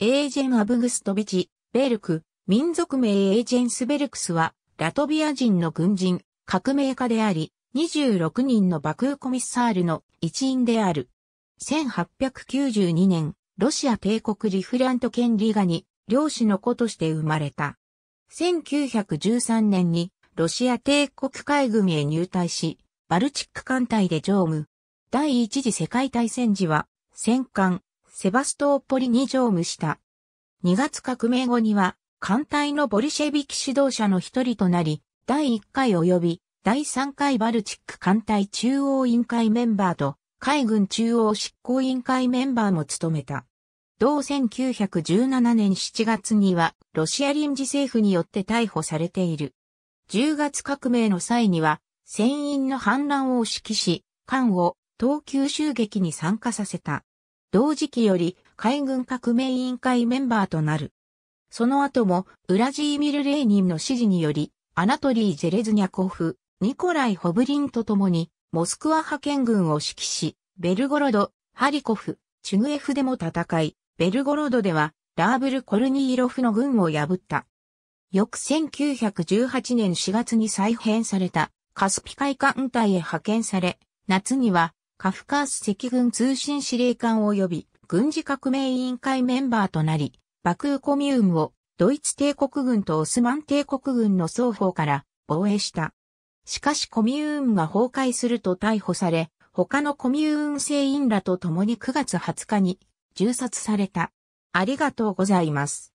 エージェン・アブグストビチ、ベルク、民族名エージェンスベルクスは、ラトビア人の軍人、革命家であり、26人の爆空コミッサールの一員である。1892年、ロシア帝国リフラント県リガに、漁師の子として生まれた。1913年に、ロシア帝国海軍へ入隊し、バルチック艦隊で乗務。第一次世界大戦時は、戦艦、セバストーポリに乗務した。2月革命後には、艦隊のボルシェビキ指導者の一人となり、第1回及び第3回バルチック艦隊中央委員会メンバーと、海軍中央執行委員会メンバーも務めた。同1917年7月には、ロシア臨時政府によって逮捕されている。10月革命の際には、船員の反乱を指揮し、艦を東急襲撃に参加させた。同時期より海軍革命委員会メンバーとなる。その後も、ウラジーミル・レーニンの指示により、アナトリー・ゼレズニャコフ、ニコライ・ホブリンと共に、モスクワ派遣軍を指揮し、ベルゴロド、ハリコフ、チュグエフでも戦い、ベルゴロドでは、ラーブル・コルニーロフの軍を破った。翌1918年4月に再編された、カスピ海艦隊へ派遣され、夏には、カフカース赤軍通信司令官及び軍事革命委員会メンバーとなり、バクーコミウムをドイツ帝国軍とオスマン帝国軍の双方から防衛した。しかしコミウムが崩壊すると逮捕され、他のコミウム製員らと共に9月20日に銃殺された。ありがとうございます。